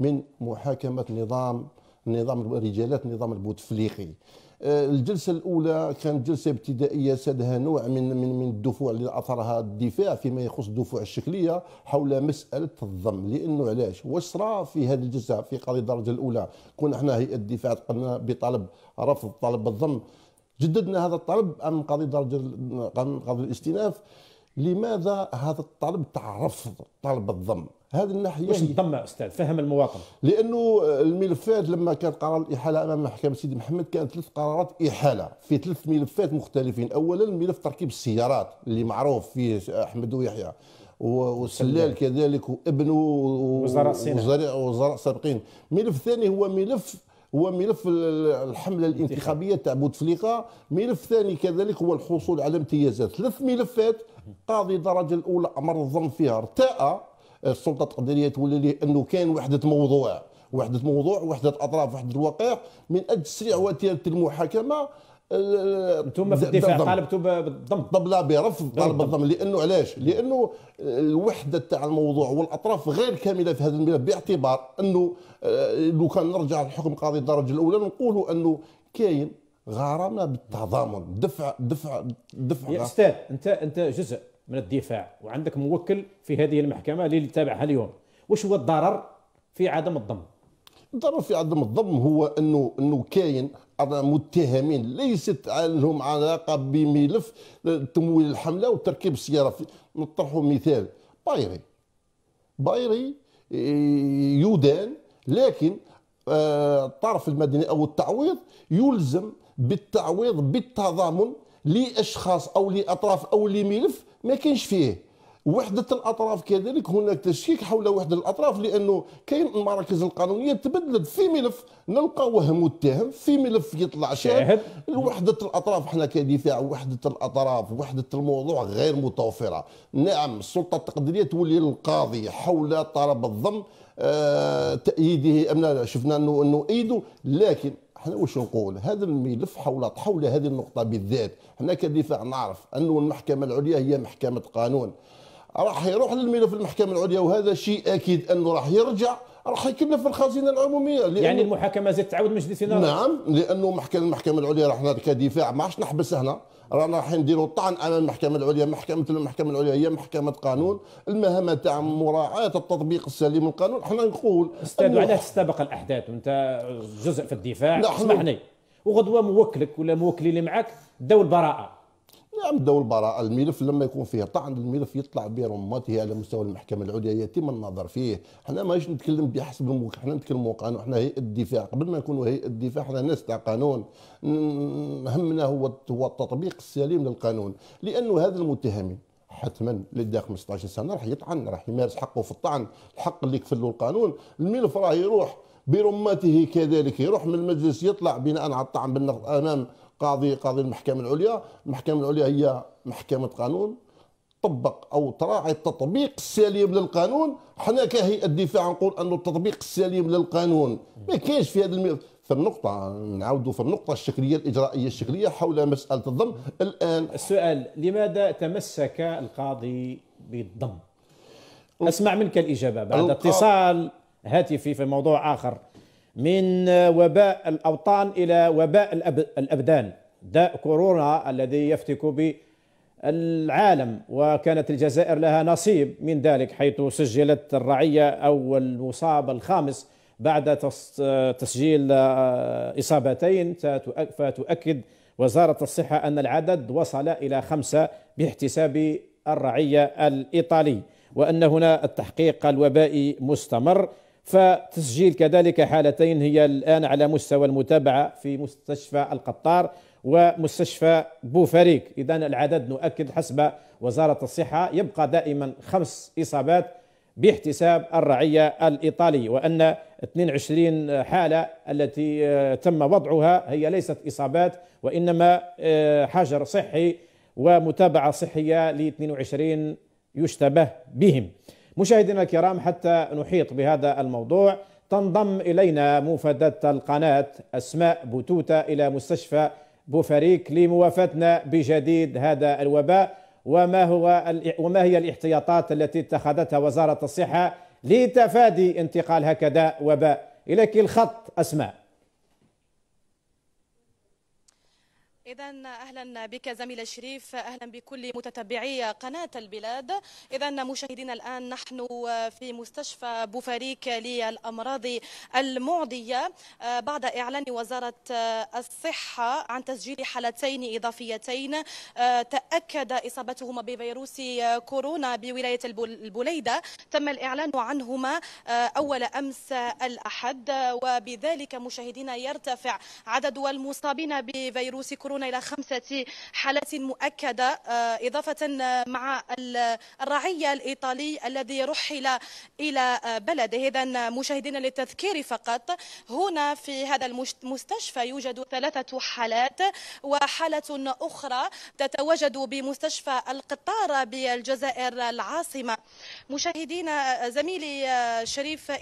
من محاكمه نظام نظام رجالات نظام البوتفليقي آه، الجلسة الأولى كانت جلسة ابتدائية سادها نوع من من من الدفوع اللي أثرها الدفاع فيما يخص الدفوع الشكلية حول مسألة الضم لأنه علاش واش في هذه الجلسة في قضية الدرجة الأولى كنا احنا هيئة الدفاع قلنا بطلب رفض طلب الضم جددنا هذا الطلب أمام قضية درجة قانون قضية الاستئناف لماذا هذا الطلب تاع رفض طلب الضم هذه الناحيه واش نضم استاذ فهم المواطن لانه الملفات لما كانت قرار الاحاله امام محكمه سيدي محمد كانت ثلاث قرارات احاله في ثلاث ملفات مختلفين اولا ملف تركيب السيارات اللي معروف فيه احمد ويحيى وسلال كذلك وابنه وزراء وزراء وزراء سابقين ملف ثاني هو ملف هو ملف الحمله الانتخابيه تاع بوتفليقه ملف ثاني كذلك هو الحصول على امتيازات ثلاث ملفات قاضي الدرجه الاولى امر الظن فيها ارتاء السلطه التقديريه تولي ليه انه كاين وحده موضوع وحده موضوع وحده اطراف وحده الواقع من اجل تسريع وتيره المحاكمه آه، انتم في الدفاع طالبتوا بالضم طب لا برفض طالب الضم لانه علاش؟ لانه الوحده تاع الموضوع والاطراف غير كامله في هذا الملف باعتبار انه آه، لو كان نرجع لحكم قاضي الدرجه الاولى نقولوا انه كاين غرامه بالتضامن دفع دفع دفع يا استاذ انت انت جزء من الدفاع وعندك موكل في هذه المحكمه اللي تابعها اليوم واش هو الضرر في عدم الضم الضرر في عدم الضم هو انه انه كاين متهمين ليست لهم علاقه بملف تمويل الحمله وتركيب السياره نطرحوا مثال بايري بايري اه، يدان لكن الطرف اه، المدني او التعويض يلزم بالتعويض بالتضامن لاشخاص او لاطراف او لملف ما كاينش فيه وحده الاطراف كذلك هناك تشكيك حول وحده الاطراف لانه كاين المراكز القانونيه تبدلت في ملف نلقى وهم متهم في ملف يطلع شاهد وحده الاطراف حنا كدفاع وحده الاطراف وحده الموضوع غير متوفره نعم السلطه التقديريه تولي للقاضي حول طلب الضم آه، تاييده ام لا شفنا انه انه ايده لكن حنا واش نقول هذا الملف حول حول هذه النقطة بالذات حنا كدفاع نعرف أنه المحكمة العليا هي محكمة قانون راح يروح للملف المحكمة العليا وهذا شيء أكيد أنه راح يرجع راح يكلف في الخزينه العموميه يعني المحاكمه زاد تعاود مجلس ديسينا نعم لانه المحكمه المحكمه العليا راح كدفاع ما عادش نحبس هنا رانا راح نديروا الطعن امام المحكمه العليا محكمه المحكمه العليا هي محكمه قانون المهمه تاع مراعاه التطبيق السليم للقانون احنا نقول استاذ وعلاه تستبق الاحداث وانت جزء في الدفاع اسمحني وغدوه موكلك ولا موكلي اللي معاك داو البراءه نعم، دو البراءه الملف لما يكون فيه طعن الملف يطلع برمته على مستوى المحكمه العليا يتم النظر فيه حنا ماهيش نتكلم بحسب الموقع حنا نتكلموا قانون حنا هيئه الدفاع قبل ما نكونوا هيئه الدفاع حنا ناس تاع قانون همنا هو هو التطبيق السليم للقانون لانه هذا المتهم حتما اللي داخل 15 سنه راح يطعن راح يمارس حقه في الطعن الحق اللي له القانون الملف راه يروح برمته كذلك يروح من المجلس يطلع بناء على الطعن بالنقد امام قاضي قاضي المحكمة العليا المحكمة العليا هي محكمة قانون طبق او تراعي التطبيق السليم للقانون حنا كهيئه الدفاع نقول انه التطبيق السليم للقانون ما كاينش في هذا المي... في النقطة نعاودوا في النقطة الشكلية الإجرائية الشكلية حول مسألة الضم الآن السؤال لماذا تمسك القاضي بالضم؟ أسمع منك الإجابة بعد القاضي... اتصال هاتفي في موضوع آخر من آه، وباء الأوطان إلى وباء الأبدان داء كورونا الذي يفتك بالعالم وكانت الجزائر لها نصيب من ذلك حيث سجلت الرعية أول مصاب الخامس بعد آه، تسجيل آه، إصابتين فتؤكد وزارة الصحة أن العدد وصل إلى خمسة باحتساب الرعية الإيطالي وأن هنا التحقيق الوبائي مستمر فتسجيل كذلك حالتين هي الآن على مستوى المتابعة في مستشفى القطار ومستشفى بوفريك إذا العدد نؤكد حسب وزارة الصحة يبقى دائما خمس إصابات باحتساب الرعية الإيطالي وأن 22 حالة التي آه، تم وضعها هي ليست إصابات وإنما آه، حجر صحي ومتابعة صحية ل 22 يشتبه بهم مشاهدينا الكرام حتى نحيط بهذا الموضوع تنضم إلينا موفدة القناة أسماء بتوتة إلى مستشفى بوفريك لموافتنا بجديد هذا الوباء وما هو وما هي الاحتياطات التي اتخذتها وزارة الصحة لتفادي انتقال هكذا وباء إليك الخط أسماء إذا أهلا بك زميل الشريف أهلا بكل متتبعي قناة البلاد إذا مشاهدينا الآن نحن في مستشفى بوفاريك للأمراض المعدية آه، بعد إعلان وزارة آه، الصحة عن تسجيل حالتين إضافيتين آه، تأكد إصابتهما بفيروس كورونا بولاية البليدة تم الإعلان عنهما أول أمس الأحد وبذلك مشاهدينا يرتفع عدد المصابين بفيروس كورونا يصلون إلى خمسة حالات مؤكدة آه، إضافة آه، مع الرعية الإيطالي الذي رحل إلى آه، بلده إذا مشاهدينا للتذكير فقط هنا في هذا المستشفى يوجد ثلاثة حالات وحالة أخرى تتواجد بمستشفى القطارة بالجزائر العاصمة مشاهدينا زميلي شريف